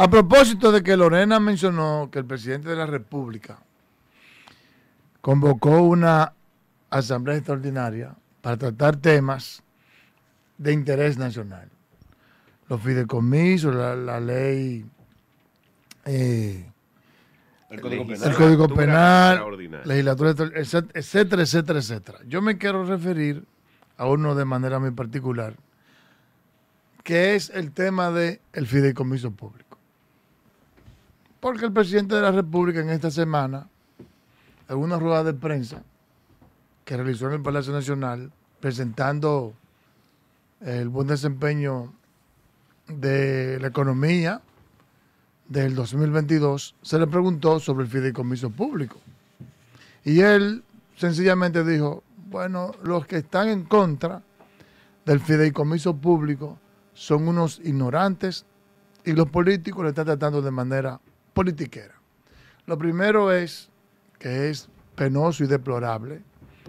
A propósito de que Lorena mencionó que el presidente de la República convocó una asamblea extraordinaria para tratar temas de interés nacional. Los fideicomisos, la, ley... Eh, el Código Penal, el Código Penal legislatura, etcétera, etcétera, etcétera. Yo me quiero referir a uno de manera muy particular, que es el tema del fideicomiso público. Porque el presidente de la República en esta semana, en una rueda de prensa que realizó en el Palacio Nacional, presentando el buen desempeño de la economía del 2022, se le preguntó sobre el fideicomiso público. Y él sencillamente dijo, bueno, los que están en contra del fideicomiso público son unos ignorantes y los políticos lo están tratando de manera lo primero es que es penoso y deplorable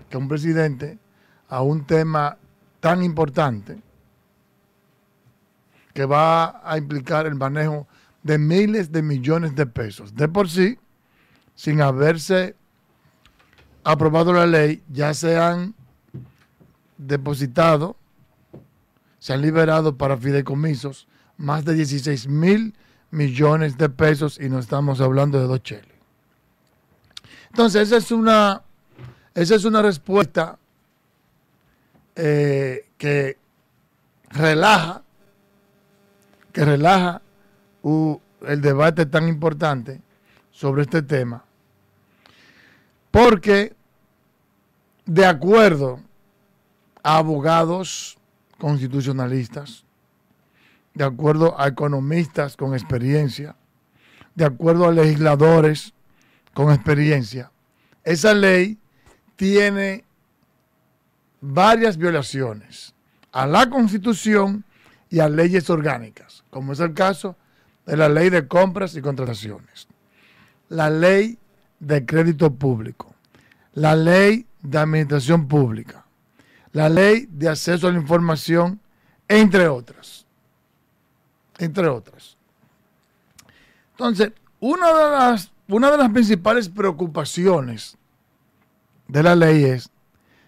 que un presidente a un tema tan importante que va a implicar el manejo de miles de millones de pesos. De por sí, sin haberse aprobado la ley, ya se han depositado, se han liberado para fideicomisos más de 16 mil millones de pesos y no estamos hablando de dos cheles. Entonces, esa es una, esa es una respuesta eh, que relaja, que relaja el debate tan importante sobre este tema, porque de acuerdo a abogados constitucionalistas, de acuerdo a economistas con experiencia, de acuerdo a legisladores con experiencia. Esa ley tiene varias violaciones a la Constitución y a leyes orgánicas, como es el caso de la ley de compras y contrataciones, la ley de crédito público, la ley de administración pública, la ley de acceso a la información, entre otras entre otras. Entonces, una de las, una de las principales preocupaciones de la ley es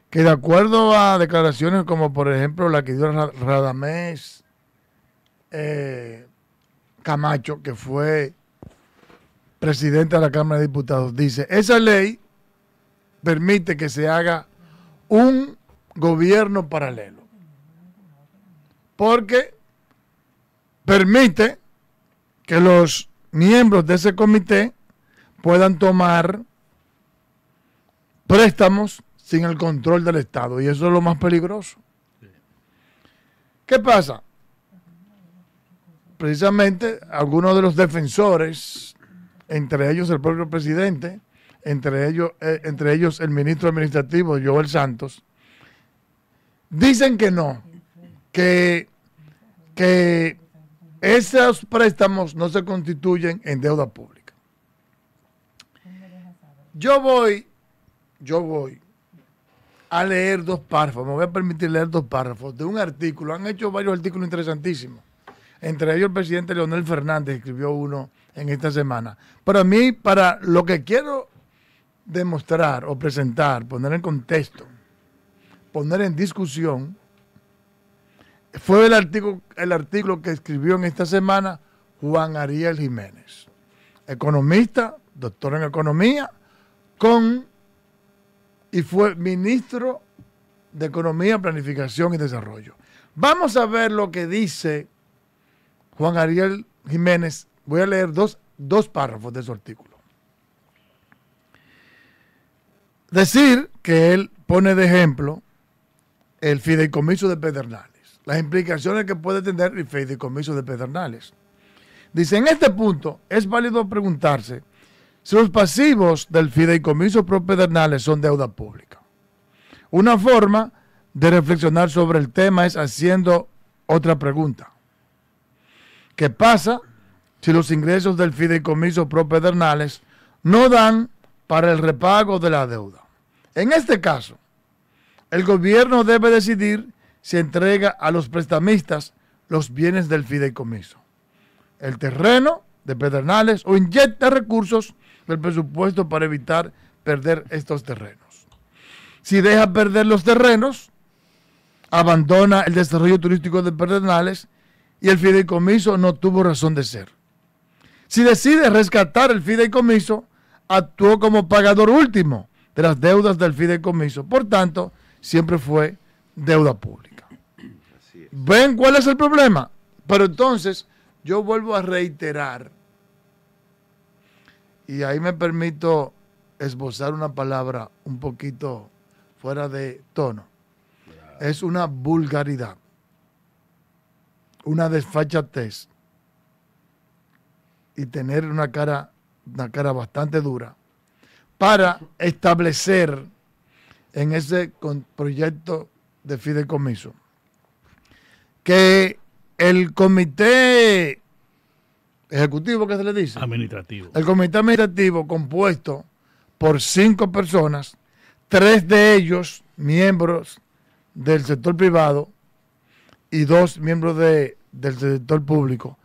que de acuerdo a declaraciones como por ejemplo la que dio Radamés eh, Camacho, que fue presidente de la Cámara de Diputados, dice, esa ley permite que se haga un gobierno paralelo. Porque permite que los miembros de ese comité puedan tomar préstamos sin el control del Estado. Y eso es lo más peligroso. ¿Qué pasa? Precisamente algunos de los defensores, entre ellos el propio presidente, entre ellos, eh, entre ellos el ministro administrativo Joel Santos, dicen que no, que, que esos préstamos no se constituyen en deuda pública. Yo voy, yo voy a leer dos párrafos, me voy a permitir leer dos párrafos de un artículo. Han hecho varios artículos interesantísimos. Entre ellos el presidente Leonel Fernández escribió uno en esta semana. Pero a mí, para lo que quiero demostrar o presentar, poner en contexto, poner en discusión, fue el artículo, el artículo que escribió en esta semana Juan Ariel Jiménez, economista, doctor en economía, con y fue ministro de Economía, Planificación y Desarrollo. Vamos a ver lo que dice Juan Ariel Jiménez. Voy a leer dos, dos párrafos de su artículo. Decir que él pone de ejemplo el fideicomiso de Pedernal las implicaciones que puede tener el fideicomiso de Pedernales. Dice, en este punto es válido preguntarse si los pasivos del fideicomiso pro Pedernales son deuda pública. Una forma de reflexionar sobre el tema es haciendo otra pregunta. ¿Qué pasa si los ingresos del fideicomiso pro Pedernales no dan para el repago de la deuda? En este caso, el gobierno debe decidir se entrega a los prestamistas los bienes del fideicomiso, el terreno de Pedernales o inyecta recursos del presupuesto para evitar perder estos terrenos. Si deja perder los terrenos, abandona el desarrollo turístico de Pedernales y el fideicomiso no tuvo razón de ser. Si decide rescatar el fideicomiso, actuó como pagador último de las deudas del fideicomiso. Por tanto, siempre fue deuda pública. ¿Ven cuál es el problema? Pero entonces, yo vuelvo a reiterar, y ahí me permito esbozar una palabra un poquito fuera de tono. Es una vulgaridad, una desfachatez y tener una cara, una cara bastante dura para establecer en ese proyecto de fideicomiso que el comité ejecutivo, ¿qué se le dice? Administrativo. El comité administrativo compuesto por cinco personas, tres de ellos miembros del sector privado y dos miembros del sector público,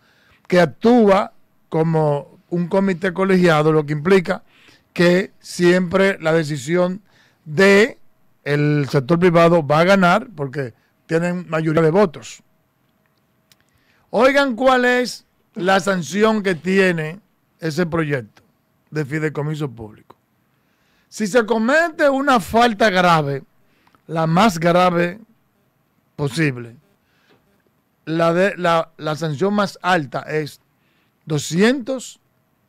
que actúa como un comité colegiado, lo que implica que siempre la decisión de el sector privado va a ganar, porque tienen mayoría de votos. Oigan cuál es la sanción que tiene ese proyecto de fideicomiso público. Si se comete una falta grave, la más grave posible, la, la, la sanción más alta es 200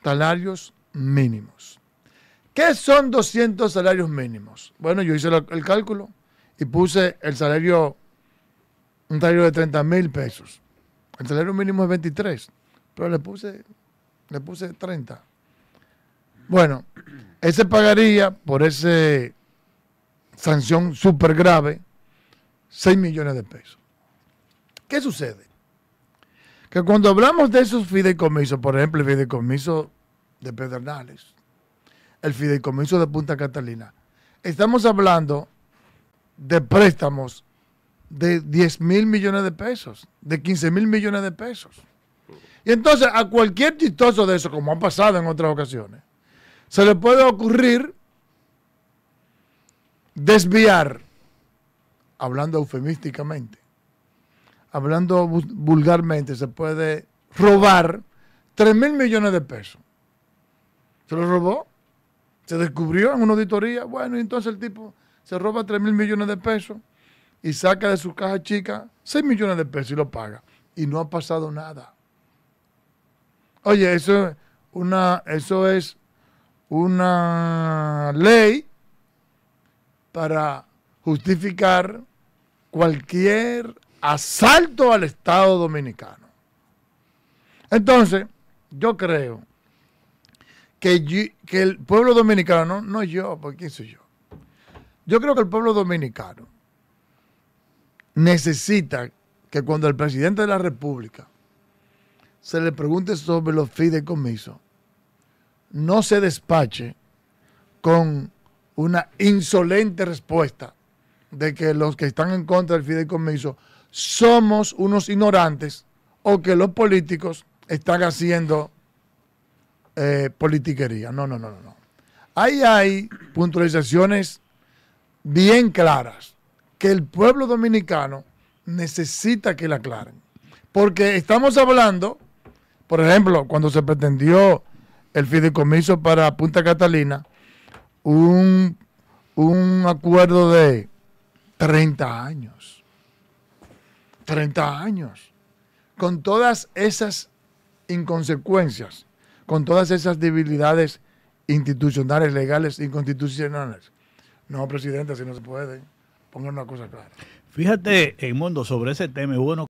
salarios mínimos. ¿Qué son 200 salarios mínimos? Bueno, yo hice el cálculo y puse el salario un salario de 30 mil pesos. El salario mínimo es 23, pero le puse, le puse 30. Bueno, ese pagaría por esa sanción súper grave 6 millones de pesos. ¿Qué sucede? Que cuando hablamos de esos fideicomisos, por ejemplo, el fideicomiso de Pedernales, el fideicomiso de Punta Catalina, estamos hablando de préstamos de 10 mil millones de pesos, de 15 mil millones de pesos. Y entonces a cualquier chistoso de eso, como ha pasado en otras ocasiones, se le puede ocurrir desviar, hablando eufemísticamente, hablando vulgarmente, se puede robar 3 mil millones de pesos. Se lo robó, se descubrió en una auditoría, bueno, entonces el tipo se roba 3 mil millones de pesos y saca de su caja chica 6 millones de pesos y lo paga. Y no ha pasado nada. Oye, eso, una, eso es una ley para justificar cualquier asalto al Estado dominicano. Entonces, yo creo que, que el pueblo dominicano, no yo, porque quién soy yo, yo creo que el pueblo dominicano necesita que cuando el presidente de la República se le pregunte sobre los fideicomisos, no se despache con una insolente respuesta de que los que están en contra del fideicomiso somos unos ignorantes o que los políticos están haciendo eh, politiquería. No, no, no, no. Ahí hay puntualizaciones bien claras que el pueblo dominicano necesita que la aclaren. Porque estamos hablando, por ejemplo, cuando se pretendió el fideicomiso para Punta Catalina, un, acuerdo de 30 años. 30 años. Con todas esas inconsecuencias, con todas esas debilidades institucionales, legales, inconstitucionales. No, presidenta, si no se puede poner una cosa clara. Fíjate, Edmundo, sobre ese tema, es bueno